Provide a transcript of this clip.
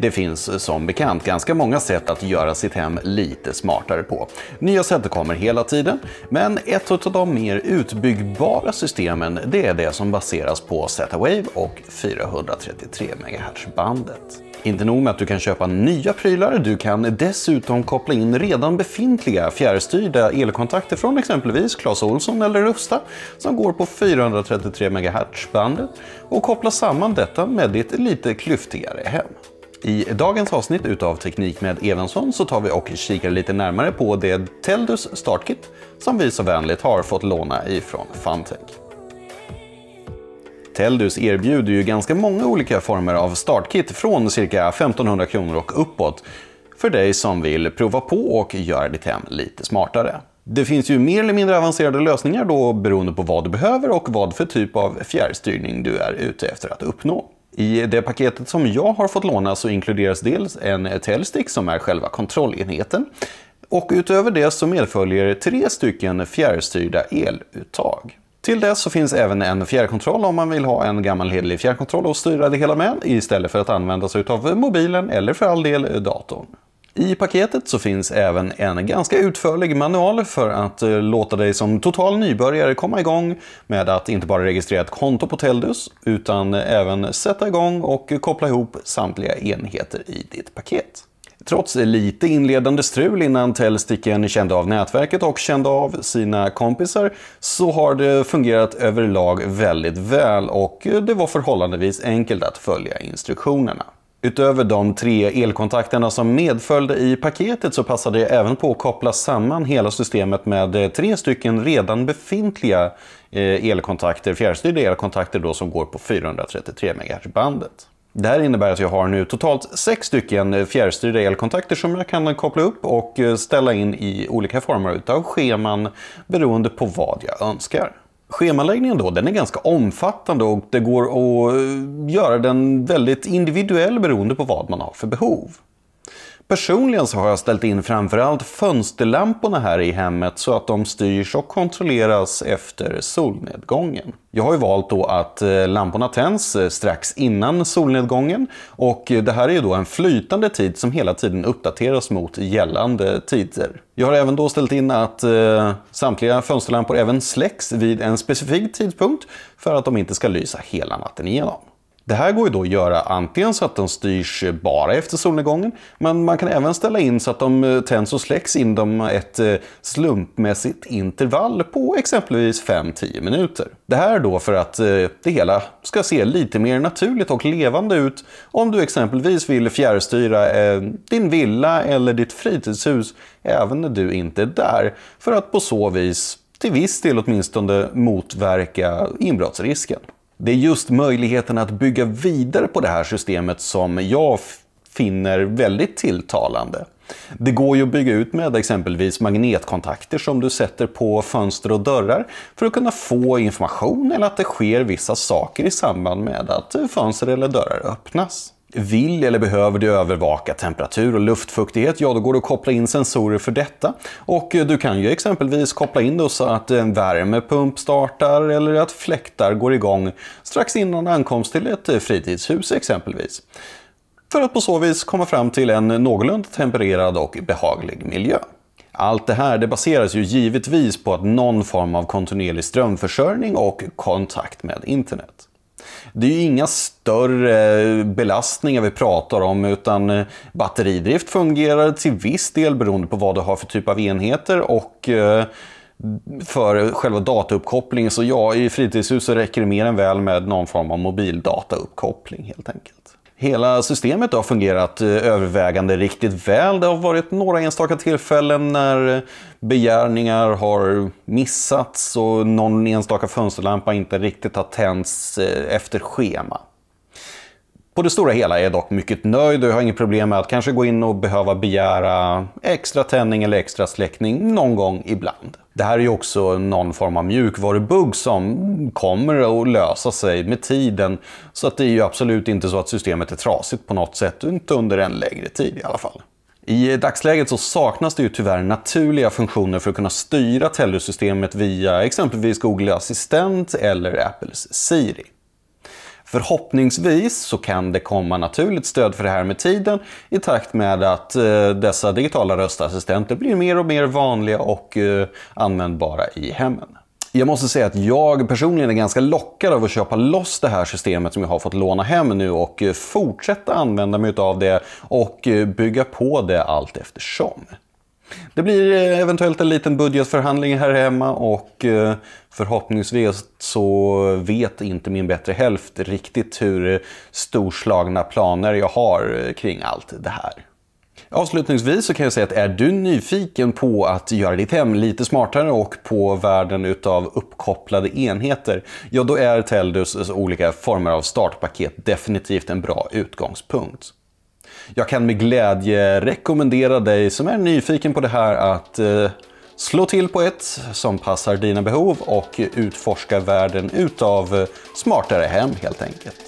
Det finns eh, som bekant ganska många sätt att göra sitt hem lite smartare på. Nya sätt kommer hela tiden, men ett av de mer utbyggbara systemen det är det som baseras på Z-Wave och 433 MHz-bandet. Inte nog med att du kan köpa nya prylar, du kan dessutom koppla in redan befintliga fjärrstyrda elkontakter från exempelvis Clas Olsson eller Rusta som går på 433 MHz-bandet och koppla samman detta med ditt lite klyftigare hem. I dagens avsnitt utav Teknik med Evensson så tar vi och kikar lite närmare på det Teldus Startkit som vi så vänligt har fått låna ifrån Funtech. Teldus erbjuder ju ganska många olika former av startkit från cirka 1500 kronor och uppåt för dig som vill prova på och göra ditt hem lite smartare. Det finns ju mer eller mindre avancerade lösningar då beroende på vad du behöver och vad för typ av fjärrstyrning du är ute efter att uppnå. I det paketet som jag har fått låna så inkluderas dels en Telstick som är själva kontrollenheten och utöver det så medföljer tre stycken fjärrstyrda eluttag. Till det så finns även en fjärrkontroll om man vill ha en gammal hederlig fjärrkontroll att styra det hela med istället för att använda sig av mobilen eller för all del datorn. I paketet så finns även en ganska utförlig manual för att eh, låta dig som total nybörjare komma igång med att inte bara registrera ett konto på Teldus utan även sätta igång och koppla ihop samtliga enheter i ditt paket. Trots lite inledande strul innan Tellsticken kände av nätverket och kände av sina kompisar så har det fungerat överlag väldigt väl och det var förhållandevis enkelt att följa instruktionerna. Utöver de tre elkontakterna som medföljde i paketet så passade jag även på att koppla samman hela systemet med eh, tre stycken redan befintliga eh, elkontakter, fjärrstyrda elkontakter då som går på 433 MHz-bandet. Det här innebär att jag har nu totalt sex stycken eh, fjärrstyrda elkontakter som jag kan koppla upp och ställa in i olika former av scheman beroende på vad jag önskar. Schemaläggningen då, den är ganska omfattande och det går att göra den väldigt individuell beroende på vad man har för behov. Personligen så har jag ställt in framförallt fönsterlamporna här i hemmet så att de styrs och kontrolleras efter solnedgången. Jag har ju valt då att eh, lamporna tänds eh, strax innan solnedgången och eh, det här är ju då en flytande tid som hela tiden uppdateras mot gällande tider. Jag har även då ställt in att samtliga fönsterlampor även släcks vid en specifik tidpunkt för att de inte ska lysa hela natten igenom. Det här går ju då att göra antingen så att de styrs eh, bara efter solnedgången, men man kan även ställa in så att de eh, tänds och släcks inom eh, ett slumpmässigt intervall på exempelvis 5-10 minuter. Det här då för att det hela ska se lite mer naturligt och levande ut om du exempelvis vill fjärrstyra din villa eller ditt fritidshus även när du inte är där, för att på så vis till viss del åtminstone motverka inbrottsrisken. Det är just möjligheten att bygga vidare på det här systemet som jag finner väldigt tilltalande. Det går ju att bygga ut med exempelvis magnetkontakter som du sätter på fönster och dörrar för att kunna få information eller att det sker vissa saker i samband med att fönster eller dörrar öppnas. Vill eller behöver du övervaka temperatur och luftfuktighet, ja då går det att koppla in sensorer för detta. Och eh, du kan ju exempelvis koppla in det så att en värmepump startar eller att fläktar går igång strax innan ankomst till ett eh, fritidshus exempelvis. För att på så vis komma fram till en någorlunda tempererad och behaglig miljö. Allt det här det baseras ju givetvis på att någon form av kontinuerlig strömförsörjning och kontakt med internet. Det är ju inga större belastningar vi pratar om utan eh, batteridrift fungerar till viss del beroende på vad du har för typ av enheter och eh, för själva datauppkopplingen. Så ja, i fritidshus så räcker det mer än väl med någon form av mobildatauppkoppling helt enkelt. Hela systemet har fungerat eh, övervägande riktigt väl. Det har varit några enstaka tillfällen när eh, begärningar har missats och någon enstaka fönsterlampa inte riktigt har tänts eh, efter schema. På det stora hela är jag dock mycket nöjd och jag har inget problem med att kanske gå in och behöva begära extra tändning eller extra släckning någon gång ibland. Det här är ju också någon form av mjukvarubugg som kommer att lösa sig med tiden. Så att det är ju absolut inte så att systemet är trasigt på något sätt, inte under en längre tid i alla fall. I dagsläget så saknas det ju tyvärr naturliga funktioner för att kunna styra Tellersystemet via exempelvis Google Assistant eller Apples Siri. Förhoppningsvis så kan det komma naturligt stöd för det här med tiden i takt med att eh, dessa digitala röstassistenter blir mer och mer vanliga och eh, användbara i hemmen. Jag måste säga att jag personligen är ganska lockad av att köpa loss det här systemet som jag har fått låna hem nu och eh, fortsätta använda mig av det och bygga på det allt eftersom. Det blir eh, eventuellt en liten budgetförhandling här hemma och eh, förhoppningsvis så vet inte min bättre hälft riktigt hur storslagna planer jag har eh, kring allt det här. Avslutningsvis så kan jag säga att är du nyfiken på att göra ditt hem lite smartare och på världen utav uppkopplade enheter, ja då är Teldus olika former av startpaket definitivt en bra utgångspunkt. Jag kan med glädje rekommendera dig som är nyfiken på det här att eh, slå till på ett som passar dina behov och utforska världen utav eh, smartare hem helt enkelt.